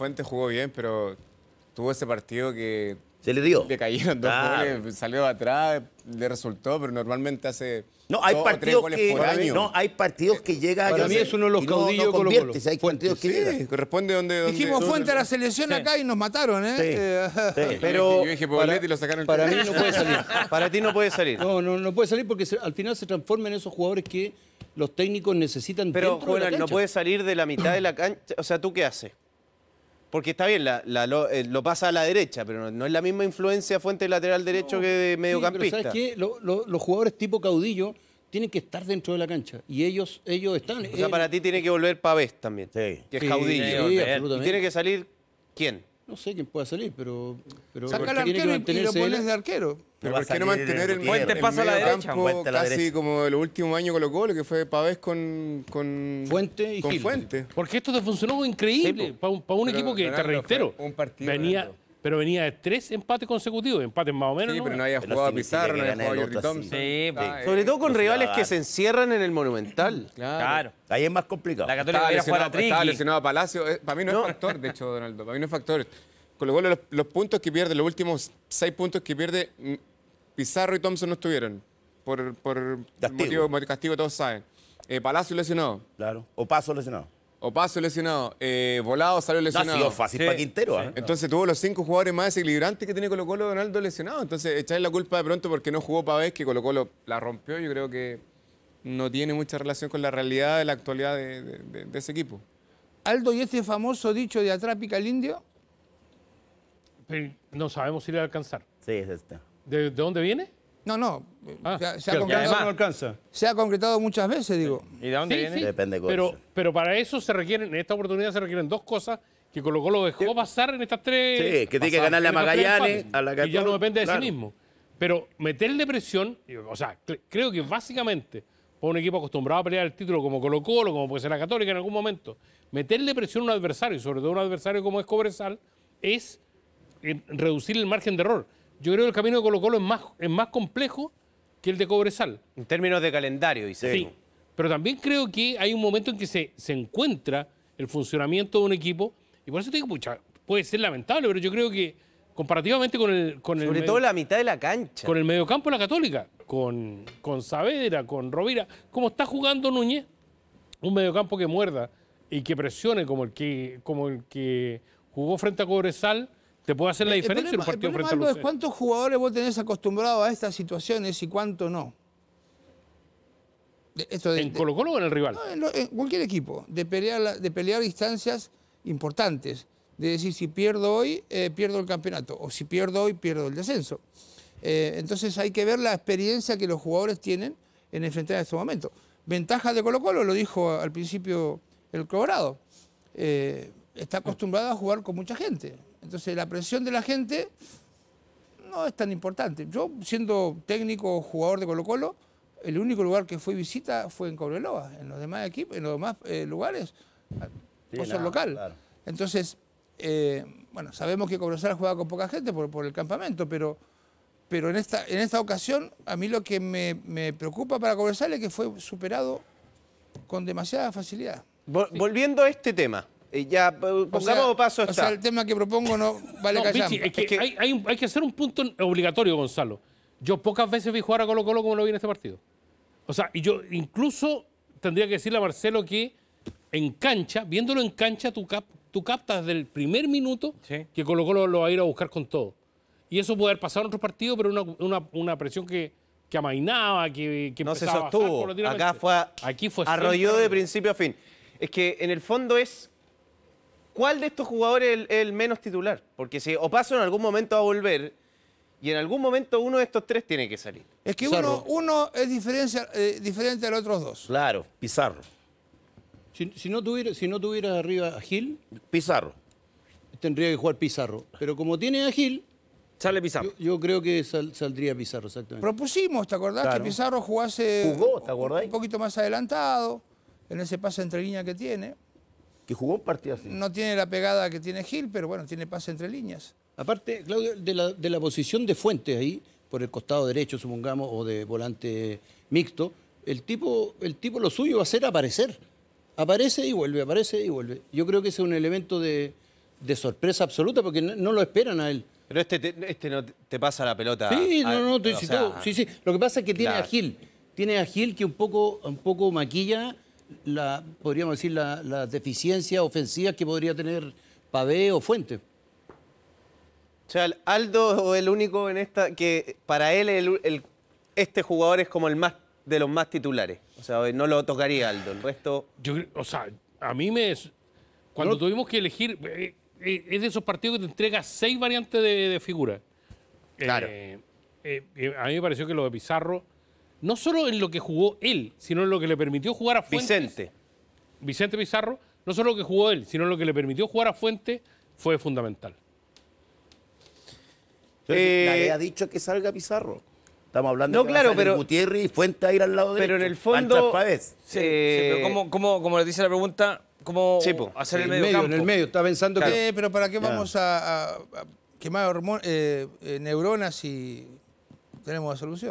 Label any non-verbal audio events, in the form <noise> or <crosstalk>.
Fuentes jugó bien, pero tuvo ese partido que... Se le dio. Le cayeron dos goles, salió atrás, le resultó, pero normalmente hace... No, hay partidos que, no, hay partidos que llega Para mí es uno de los caudillos no, Hay partidos que sí, corresponde donde, Dijimos fuente a la selección acá y nos mataron, ¿eh? eh pero yo dije para, lo sacaron para mí no puede salir. <laughs> Para ti no puede salir. No, no, puede salir porque al final se transforman en esos jugadores que los técnicos necesitan pero, Pero, no puede salir de la mitad de la cancha. O sea, ¿tú qué haces? Porque está bien, eh, lo, pasa a la derecha, pero no, es la misma influencia fuente lateral derecho que de mediocampista. Sí, ¿sabes qué? los jugadores tipo caudillo tienen que estar dentro de la cancha y ellos, ellos están. O sea, eh, para ti tiene que volver Pavés también, que es caudillo. absolutamente. Y tiene que salir quién. No sé quién pueda salir, pero. Saca al arquero y, y, lo pones de arquero. Pero ¿por qué no mantener el, Puente pasa a la derecha. casi como el último año con Lo Colo, que fue Pavés con, Fuente y Porque esto te funcionó increíble para un, equipo que, te reitero, venía... Pero venía de tres empates consecutivos, empates más o menos. Sí, pero no había jugado a Pizarro, no había jugado a Jordi Thompson. Sí, eh, Sobre todo con rivales que se encierran en el Monumental. Mm, claro. Ahí es más complicado. La Católica estaba lesionado, a a Palacio. Eh, para mí no, es factor, de hecho, Donaldo. Para mí no es factor. Con lo cual, los puntos que pierde, los últimos seis puntos que pierde, mm, Pizarro y Thompson no estuvieron. Por, por castigo. Motivo, castigo, todos saben. Eh, Palacio lesionado. Claro. O Paso lesionado. O Paso lesionado. Eh, Volado salió lesionado. ha sido fácil para Quintero. ¿ah? Entonces tuvo los cinco jugadores más desequilibrantes que tiene Colo Colo Donaldo lesionado. Entonces echarle la culpa de pronto porque no jugó Pavés, que Colo Colo la rompió. Yo creo que no tiene mucha relación con la realidad de la actualidad de, ese equipo. Aldo, ¿y este famoso dicho de atrápica pica el indio? no sabemos si le va a alcanzar. Sí, es este. ¿De, dónde viene? No, no. Ah, se, ha, concretado, alcanza. se ha concretado muchas veces, digo. ¿Y de dónde viene? Sí. Depende de pero, pero para eso se requieren, en esta oportunidad se requieren dos cosas que Colo Colo dejó pasar en estas tres. Sí, que tiene que ganarle a Magallanes, a la Y ya no depende de sí mismo. Pero meterle presión, o sea, creo que básicamente, por un equipo acostumbrado a pelear el título como Colo Colo, como puede ser la Católica en algún momento, meterle presión a un adversario, y sobre todo a un adversario como es Cobresal, es eh, reducir el margen de error. Yo creo que el camino de Colo Colo es más, es más complejo que el de Cobresal. En términos de calendario, dice. Sí, pero también creo que hay un momento en que se, se encuentra el funcionamiento de un equipo, y por eso te digo, pucha, puede ser lamentable, pero yo creo que comparativamente con el... Con Sobre todo la mitad de la cancha. Con el mediocampo de la Católica, con, con Saavedra, con Rovira, como está jugando Núñez, un mediocampo que muerda y que presione como el que, como el que jugó frente a Cobresal puede hacer la eh, diferencia en partido ¿Cuántos jugadores vos tenés acostumbrados a estas situaciones y cuántos no? ¿En Colo Colo o en el rival? en, cualquier equipo, de pelear, de pelear distancias importantes, de decir si pierdo hoy, eh, pierdo el campeonato, o si pierdo hoy, pierdo el descenso. Eh, entonces hay que ver la experiencia que los jugadores tienen en enfrentar en este momento. Ventaja de Colo Colo, lo dijo al principio el Colorado, está acostumbrado a jugar con mucha gente. Entonces la presión de la gente no es tan importante. Yo, siendo técnico jugador de Colo Colo, el único lugar que fui visita fue en Cobreloa. En los demás equipos, en los demás eh, lugares, local. Entonces, eh, bueno, sabemos que Cobresal juega con poca gente por, el campamento, pero, pero en, esta, en esta ocasión a mí lo que me, preocupa para Cobresal es que fue superado con demasiada facilidad. Volviendo a este tema, ya, o paso está. O sea, el tema que propongo no vale no, es que, Hay, que hacer un punto obligatorio, Gonzalo. Yo pocas veces vi jugar a Colo Colo como lo vi en este partido. O sea, y yo incluso tendría que decirle a Marcelo que en cancha, viéndolo en cancha, tú, captas desde el primer minuto que Colo Colo lo va a ir a buscar con todo. Y eso puede haber pasado en otros partidos, pero una, presión que, que amainaba, que, que no se sostuvo. Acá fue, Aquí fue arrolló de principio a fin. Es que en el fondo es cuál de estos jugadores es el, menos titular. Porque si Opaso en algún momento va a volver y en algún momento uno de estos tres tiene que salir. Es que uno, uno, es diferencia, eh, diferente a los otros dos. Claro, Pizarro. Si, no tuviera, si no tuviera arriba a Gil... Pizarro. Tendría que jugar Pizarro. Pero como tiene a Gil... Sale Pizarro. Yo, creo que saldría Pizarro, exactamente. Propusimos, ¿te acordás? Que Pizarro jugase... Un poquito más adelantado, en ese pase entre línea que tiene. Y jugó un partido así. No tiene la pegada que tiene Gil, pero bueno, tiene pase entre líneas. Aparte, Claudio, de la, posición de Fuentes ahí, por el costado derecho, supongamos, o de volante mixto, el tipo, el tipo lo suyo va a ser aparecer. Aparece y vuelve, aparece y vuelve. Yo creo que es un elemento de, sorpresa absoluta porque no, lo esperan a él. Pero este, este no te pasa la pelota. Sí, no, no, te, sí, sí. Lo que pasa es que tiene a Gil. Tiene a Gil que un poco, un poco maquilla la, podríamos decir, la deficiencia ofensiva que podría tener Pavé o Fuente. O sea, Aldo es el único en esta que para él este jugador es como el más de los más titulares. O sea, no lo tocaría Aldo. El resto. o sea, a mí me. Cuando tuvimos que elegir. Eh, eh, es de esos partidos que te entrega seis variantes de, figura. Claro. Eh, a mí me pareció que lo de Pizarro no solo en lo que jugó él, sino en lo que le permitió jugar a Fuente. Vicente. Vicente Pizarro, no solo lo que jugó él, sino lo que le permitió jugar a Fuente fue fundamental. Eh, Nadie ha dicho que salga Pizarro. Estamos hablando de claro, Gutiérrez y Fuente a ir al lado de Pero en el fondo. Eh, como, le dice la pregunta, ¿cómo hacer En el medio, está pensando que que. Eh, pero ¿para qué vamos a, quemar eh, neuronas si tenemos la solución?